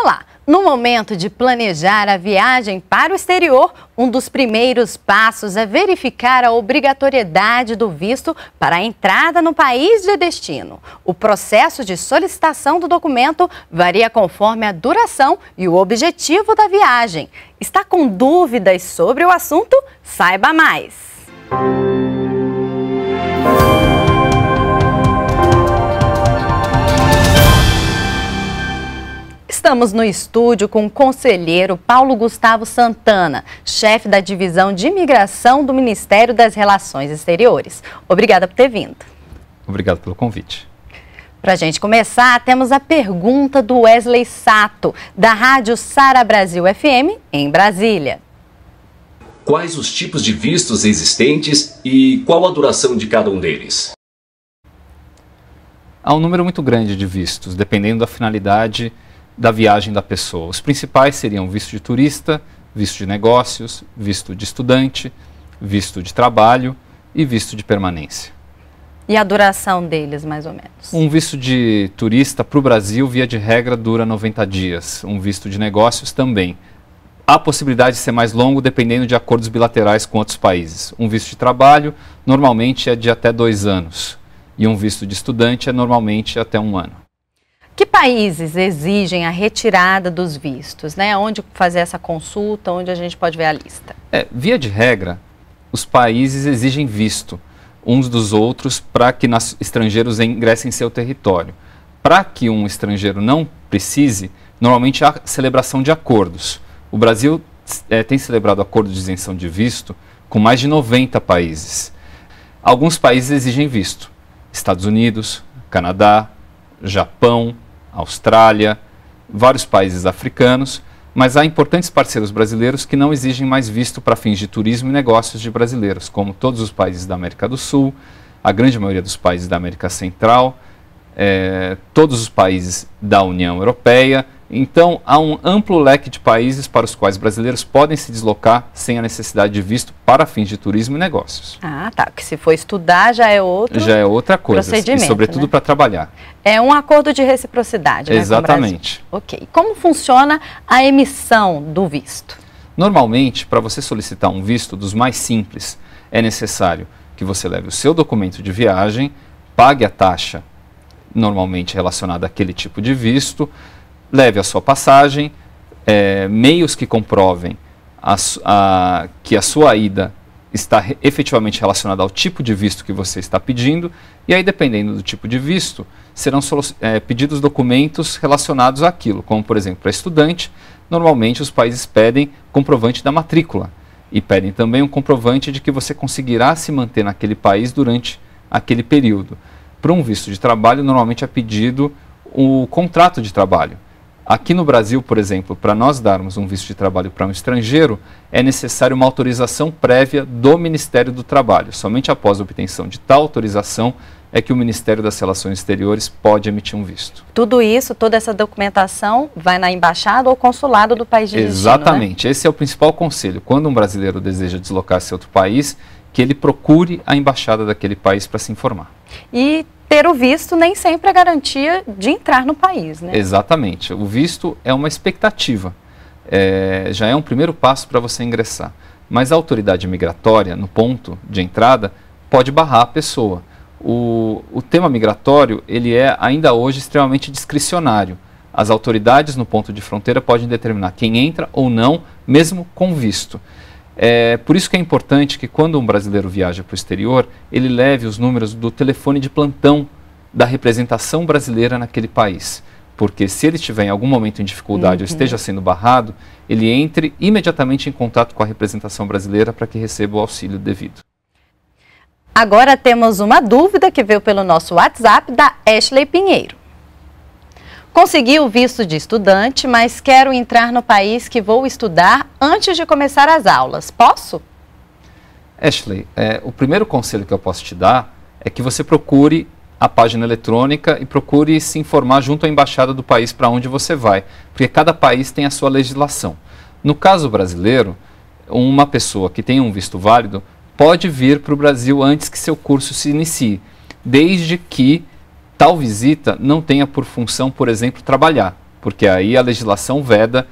Olá! No momento de planejar a viagem para o exterior, um dos primeiros passos é verificar a obrigatoriedade do visto para a entrada no país de destino. O processo de solicitação do documento varia conforme a duração e o objetivo da viagem. Está com dúvidas sobre o assunto? Saiba mais! Música Estamos no estúdio com o conselheiro Paulo Gustavo Santana, chefe da divisão de imigração do Ministério das Relações Exteriores. Obrigada por ter vindo. Obrigado pelo convite. Para a gente começar, temos a pergunta do Wesley Sato, da Rádio Sara Brasil FM, em Brasília. Quais os tipos de vistos existentes e qual a duração de cada um deles? Há um número muito grande de vistos, dependendo da finalidade da viagem da pessoa. Os principais seriam visto de turista, visto de negócios, visto de estudante, visto de trabalho e visto de permanência. E a duração deles, mais ou menos? Um visto de turista para o Brasil, via de regra, dura 90 dias. Um visto de negócios também. Há possibilidade de ser mais longo dependendo de acordos bilaterais com outros países. Um visto de trabalho normalmente é de até dois anos. E um visto de estudante é normalmente até um ano. Que países exigem a retirada dos vistos? Né? Onde fazer essa consulta? Onde a gente pode ver a lista? É, via de regra, os países exigem visto uns dos outros para que estrangeiros ingressem em seu território. Para que um estrangeiro não precise, normalmente há celebração de acordos. O Brasil é, tem celebrado acordos de isenção de visto com mais de 90 países. Alguns países exigem visto: Estados Unidos, Canadá, Japão, Austrália, vários países africanos, mas há importantes parceiros brasileiros que não exigem mais visto para fins de turismo e negócios de brasileiros, como todos os países da América do Sul, a grande maioria dos países da América Central, eh, todos os países da União Europeia então, há um amplo leque de países para os quais brasileiros podem se deslocar sem a necessidade de visto para fins de turismo e negócios. Ah, tá. Que se for estudar já é outro Já é outra coisa. Procedimento, e sobretudo né? para trabalhar. É um acordo de reciprocidade, né, Exatamente. Né, Exatamente. ok. Como funciona a emissão do visto? Normalmente, para você solicitar um visto dos mais simples, é necessário que você leve o seu documento de viagem, pague a taxa normalmente relacionada àquele tipo de visto, leve a sua passagem, é, meios que comprovem a, a, que a sua ida está re, efetivamente relacionada ao tipo de visto que você está pedindo, e aí, dependendo do tipo de visto, serão é, pedidos documentos relacionados àquilo, como, por exemplo, para estudante, normalmente os países pedem comprovante da matrícula e pedem também um comprovante de que você conseguirá se manter naquele país durante aquele período. Para um visto de trabalho, normalmente é pedido o contrato de trabalho. Aqui no Brasil, por exemplo, para nós darmos um visto de trabalho para um estrangeiro, é necessário uma autorização prévia do Ministério do Trabalho. Somente após a obtenção de tal autorização é que o Ministério das Relações Exteriores pode emitir um visto. Tudo isso, toda essa documentação vai na embaixada ou consulado do país de Exatamente. Destino, né? Esse é o principal conselho. Quando um brasileiro deseja deslocar-se a outro país, que ele procure a embaixada daquele país para se informar. E ter o visto nem sempre é garantia de entrar no país, né? Exatamente. O visto é uma expectativa. É, já é um primeiro passo para você ingressar. Mas a autoridade migratória, no ponto de entrada, pode barrar a pessoa. O, o tema migratório, ele é ainda hoje extremamente discricionário. As autoridades no ponto de fronteira podem determinar quem entra ou não, mesmo com visto. É, por isso que é importante que quando um brasileiro viaja para o exterior, ele leve os números do telefone de plantão da representação brasileira naquele país. Porque se ele estiver em algum momento em dificuldade uhum. ou esteja sendo barrado, ele entre imediatamente em contato com a representação brasileira para que receba o auxílio devido. Agora temos uma dúvida que veio pelo nosso WhatsApp da Ashley Pinheiro. Consegui o visto de estudante, mas quero entrar no país que vou estudar antes de começar as aulas. Posso? Ashley, é, o primeiro conselho que eu posso te dar é que você procure a página eletrônica e procure se informar junto à embaixada do país para onde você vai, porque cada país tem a sua legislação. No caso brasileiro, uma pessoa que tem um visto válido pode vir para o Brasil antes que seu curso se inicie, desde que tal visita não tenha por função, por exemplo, trabalhar, porque aí a legislação veda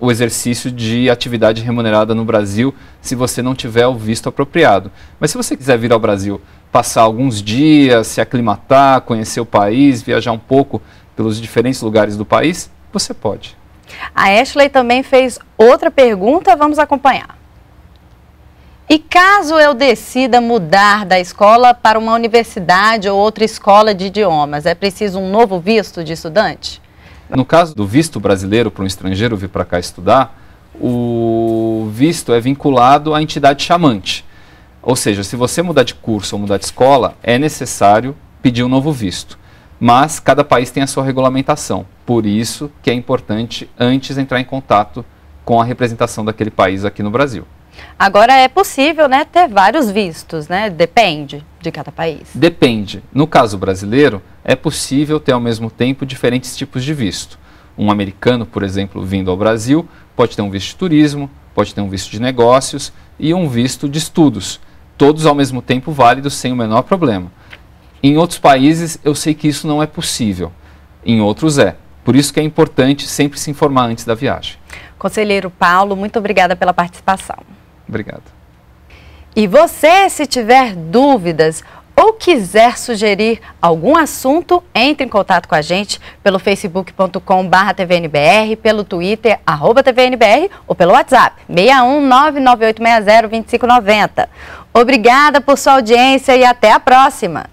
o exercício de atividade remunerada no Brasil se você não tiver o visto apropriado. Mas se você quiser vir ao Brasil, passar alguns dias, se aclimatar, conhecer o país, viajar um pouco pelos diferentes lugares do país, você pode. A Ashley também fez outra pergunta, vamos acompanhar. E caso eu decida mudar da escola para uma universidade ou outra escola de idiomas, é preciso um novo visto de estudante? No caso do visto brasileiro para um estrangeiro vir para cá estudar, o visto é vinculado à entidade chamante. Ou seja, se você mudar de curso ou mudar de escola, é necessário pedir um novo visto. Mas cada país tem a sua regulamentação. Por isso que é importante antes entrar em contato com a representação daquele país aqui no Brasil. Agora é possível, né, ter vários vistos, né? Depende de cada país. Depende. No caso brasileiro, é possível ter ao mesmo tempo diferentes tipos de visto. Um americano, por exemplo, vindo ao Brasil, pode ter um visto de turismo, pode ter um visto de negócios e um visto de estudos. Todos ao mesmo tempo válidos sem o menor problema. Em outros países, eu sei que isso não é possível. Em outros é. Por isso que é importante sempre se informar antes da viagem. Conselheiro Paulo, muito obrigada pela participação. Obrigado. E você, se tiver dúvidas ou quiser sugerir algum assunto, entre em contato com a gente pelo facebook.com barra tvnbr, pelo twitter, arroba tvnbr ou pelo whatsapp, 61998602590. Obrigada por sua audiência e até a próxima!